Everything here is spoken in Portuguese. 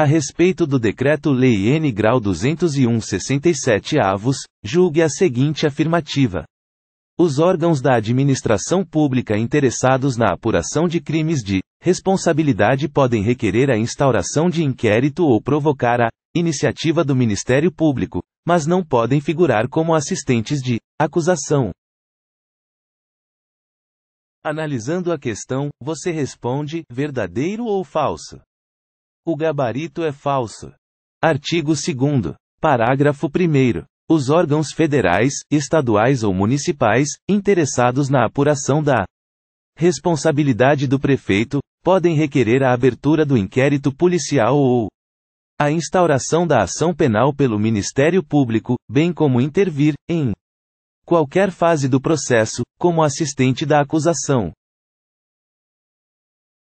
A respeito do Decreto-Lei N. Grau 201-67 avos, julgue a seguinte afirmativa. Os órgãos da administração pública interessados na apuração de crimes de responsabilidade podem requerer a instauração de inquérito ou provocar a iniciativa do Ministério Público, mas não podem figurar como assistentes de acusação. Analisando a questão, você responde verdadeiro ou falso? O gabarito é falso. Artigo 2. Parágrafo 1. Os órgãos federais, estaduais ou municipais, interessados na apuração da responsabilidade do prefeito, podem requerer a abertura do inquérito policial ou a instauração da ação penal pelo Ministério Público, bem como intervir, em qualquer fase do processo, como assistente da acusação.